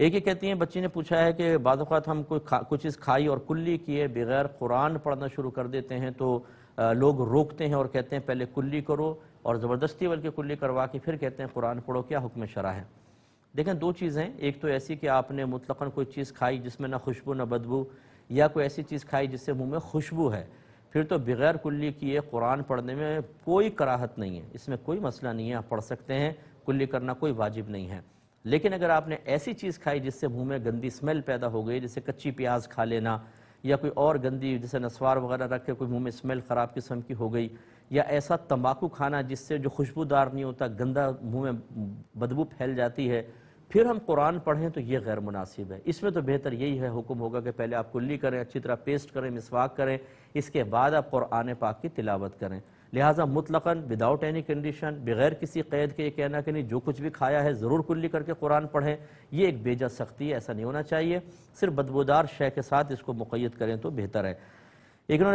एक ही कहती हैं बच्ची ने पूछा है कि बाद हम कोई खा, कुछ चीज़ खाई और कुल्ली किए बगैर कुरान पढ़ना शुरू कर देते हैं तो लोग रोकते हैं और कहते हैं पहले कुल्ली करो और ज़बरदस्ती बल्कि कुल्ली करवा के फिर कहते हैं कुरान पढ़ो क्या हुक्म शरा है देखें दो चीज़ें एक तो ऐसी कि आपने मतलक़न कोई चीज़ खाई जिसमें ना खुशबू ना बदबू या कोई ऐसी चीज़ खाई जिससे मुँह में खुशबू है फिर तो बगैर कुल्ली किए कुरान पढ़ने में कोई कराहत नहीं है इसमें कोई मसला नहीं है आप पढ़ सकते हैं कुल्ली करना कोई वाजिब नहीं है लेकिन अगर आपने ऐसी चीज़ खाई जिससे मुंह में गंदी स्मेल पैदा हो गई जैसे कच्ची प्याज खा लेना या कोई और गंदी जैसे नस्वार वगैरह रख के कोई मुंह में स्मेल ख़राब किस्म की हो गई या ऐसा तंबाकू खाना जिससे जो खुशबूदार नहीं होता गंदा मुँह में बदबू फैल जाती है फिर हम कुरान पढ़ें तो ये गैर मुनासिब है इसमें तो बेहतर यही है हुक्म होगा कि पहले आप कुल्ली करें अच्छी तरह पेस्ट करें मिसवाक करें इसके बाद आप कुरान पाक की तिलावत करें लिहाजा मुतलकन विदाउट एनी कंडीशन बगैर किसी कैद के ये कहना कि नहीं जो कुछ भी खाया है ज़रूर कुल्ली करके कुरान पढ़ें ये एक बेजा सख्ती है ऐसा नहीं होना चाहिए सिर्फ बदबूदार शय के साथ इसको मुक़ैद करें तो बेहतर है एक